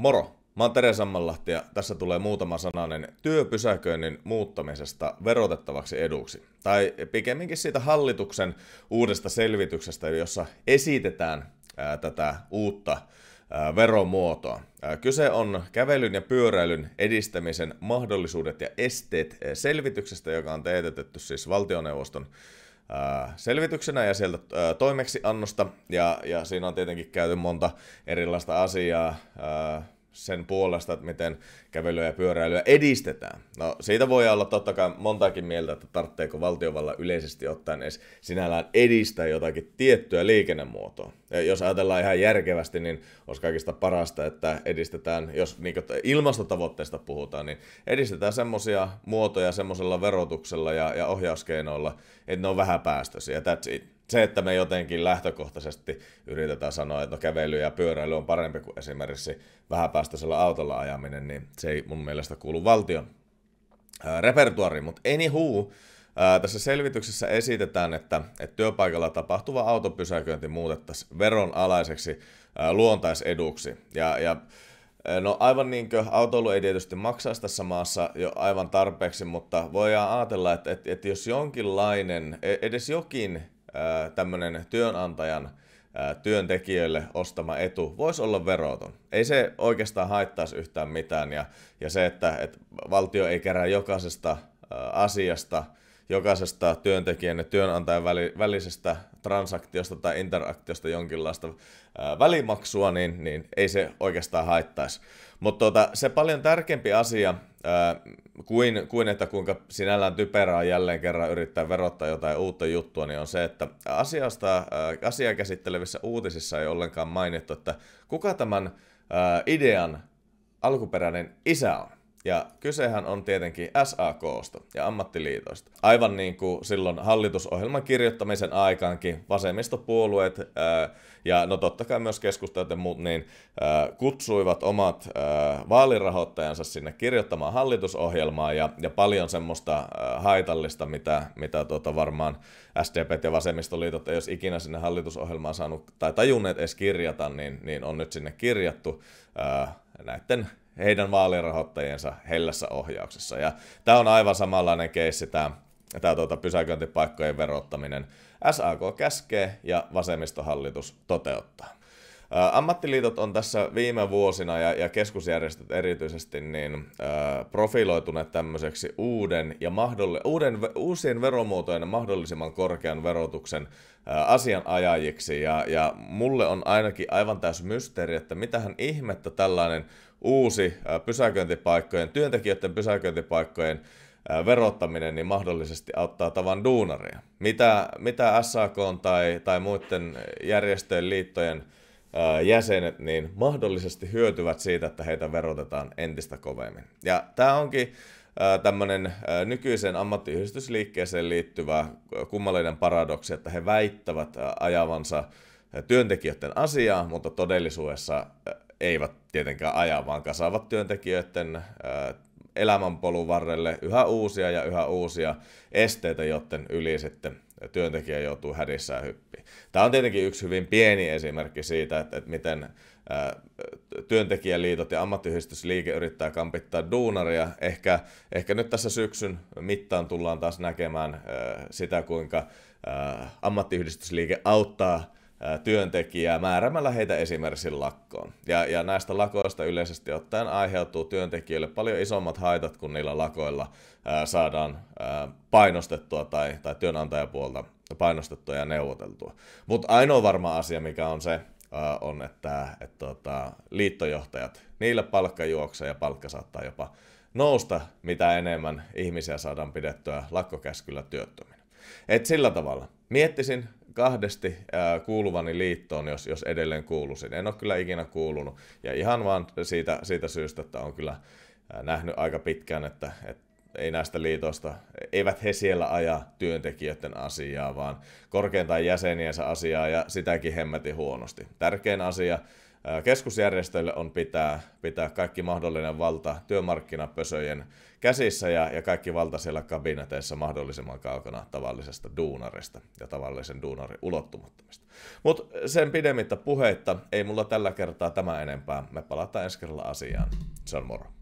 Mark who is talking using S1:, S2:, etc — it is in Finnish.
S1: Moro! Mä oon Tere Sammanlahti ja tässä tulee muutama sananen työpysäköinnin muuttamisesta verotettavaksi eduksi. Tai pikemminkin siitä hallituksen uudesta selvityksestä, jossa esitetään ää, tätä uutta ää, veromuotoa. Ää, kyse on kävelyn ja pyöräilyn edistämisen mahdollisuudet ja esteet selvityksestä, joka on teetetetty siis valtioneuvoston Äh, selvityksenä ja sieltä äh, toimeksiannosta. Ja, ja siinä on tietenkin käyty monta erilaista asiaa äh, sen puolesta, että miten kävelyä ja pyöräilyä edistetään. No siitä voi olla totta kai montakin mieltä, että tarvitseeko valtiovalla yleisesti ottaen edes sinällään edistää jotakin tiettyä liikennemuotoa. Ja jos ajatellaan ihan järkevästi, niin olisi kaikista parasta, että edistetään, jos niin ilmastotavoitteista puhutaan, niin edistetään semmoisia muotoja semmoisella verotuksella ja, ja ohjauskeinoilla, että ne on vähäpäästöisiä, that's it se, että me jotenkin lähtökohtaisesti yritetään sanoa, että no kävely ja pyöräily on parempi kuin esimerkiksi vähäpäästöisellä autolla ajaminen, niin se ei mun mielestä kuulu valtion repertuariin. Mutta anywho, tässä selvityksessä esitetään, että, että työpaikalla tapahtuva autopysäköinti muutettaisiin veronalaiseksi luontaiseduksi. Ja, ja No aivan niin kuin autoilu ei tietysti maksaisi tässä maassa jo aivan tarpeeksi, mutta voidaan ajatella, että, että, että jos jonkinlainen, e-, edes jokin tämmöinen työnantajan työntekijöille ostama etu voisi olla veroton. Ei se oikeastaan haittaisi yhtään mitään ja, ja se, että, että valtio ei kerää jokaisesta asiasta – jokaisesta työntekijän ja työnantajan välisestä transaktiosta tai interaktiosta jonkinlaista ää, välimaksua, niin, niin ei se oikeastaan haittaisi. Mutta tuota, se paljon tärkeämpi asia ää, kuin, kuin, että kuinka sinällään typerää jälleen kerran yrittää verottaa jotain uutta juttua, niin on se, että asiasta, ää, asiaa käsittelevissä uutisissa ei ollenkaan mainittu, että kuka tämän ää, idean alkuperäinen isä on. Ja kysehän on tietenkin SAKsta ja ammattiliitoista. Aivan niin kuin silloin hallitusohjelman kirjoittamisen aikaankin vasemmistopuolueet ää, äh, ja no totta kai myös keskustajat ja muut niin ää, äh, kutsuivat omat ää, äh, vaalirahoittajansa sinne kirjoittamaan hallitusohjelmaa ja, ja paljon semmoista ää, haitallista, mitä, mitä tuota varmaan SDP ja vasemmistoliitot ei olisi ikinä sinne hallitusohjelmaan saanut tai tajunneet edes kirjata, niin, niin on nyt sinne kirjattu ää, näiden heidän vaalirahoittajiensa hellässä ohjauksessa. Ja tämä on aivan samanlainen keissi tämä, tämä tuota, pysäköintipaikkojen verottaminen. SAK käskee ja vasemmistohallitus toteuttaa. ammattiliitot on tässä viime vuosina ja, ja keskusjärjestöt erityisesti niin, ä, profiloituneet tämmöiseksi uuden ja mahdolli- uuden, uusien veromuotojen mahdollisimman korkean verotuksen ä, asianajajiksi. Ja, ja mulle on ainakin aivan täys mysteeri, että mitähän ihmettä tällainen uusi äh, pysäköintipaikkojen, työntekijöiden pysäköintipaikkojen äh, verottaminen niin mahdollisesti auttaa tavan duunaria. Mitä, mitä SAK tai, tai muiden järjestöjen liittojen äh, jäsenet niin mahdollisesti hyötyvät siitä, että heitä verotetaan entistä kovemmin. Ja tämä onkin tämmöinen nykyiseen ammattiyhdistysliikkeeseen liittyvä kummallinen paradoksi, että he väittävät ajavansa työntekijöiden asiaa, mutta todellisuudessa eivät tietenkään aja, vaan kasaavat työntekijöiden äh, elämänpolun varrelle yhä uusia ja yhä uusia esteitä, joten yli sitten työntekijä joutuu hädissään hyppiin. Tämä on tietenkin yksi hyvin pieni esimerkki siitä, että, että miten äh, työntekijäliitot ja ammattiyhdistysliike yrittää kampittaa duunaria. Ehkä, ehkä nyt tässä syksyn mittaan tullaan taas näkemään äh, sitä, kuinka ammattiyhdistysliike auttaa työntekijää määrämällä heitä esimerkiksi lakkoon. Ja, ja näistä lakoista yleisesti ottaen aiheutuu työntekijöille paljon isommat haitat, kun niillä lakoilla ää, saadaan ää, painostettua tai, tai työnantajapuolta painostettua ja neuvoteltua. Mutta ainoa varma asia, mikä on se, ää, on, että et, tota, liittojohtajat, niillä palkka juoksee ja palkka saattaa jopa nousta, mitä enemmän ihmisiä saadaan pidettyä lakkokäskyllä työttöminä. Et sillä tavalla. Miettisin, kahdesti äh, kuuluvani liittoon, jos, jos edelleen kuulusin. En ole kyllä ikinä kuulunut. Ja ihan vaan siitä, siitä syystä, että on kyllä äh, nähnyt aika pitkään, että, että ei näistä liitoista, eivät he siellä aja työntekijöiden asiaa, vaan korkeintaan jäseniensä asiaa ja sitäkin hemmetin huonosti. Tärkein asia keskusjärjestöille on pitää, pitää kaikki mahdollinen valta työmarkkinapösöjen käsissä ja, ja kaikki valta siellä kabineteissa mahdollisimman kaukana tavallisesta duunarista ja tavallisen duunarin ulottumattomista. Mutta sen pidemmittä puheitta ei mulla tällä kertaa tämä enempää. Me palataan ensi kerralla asiaan. Se on moro.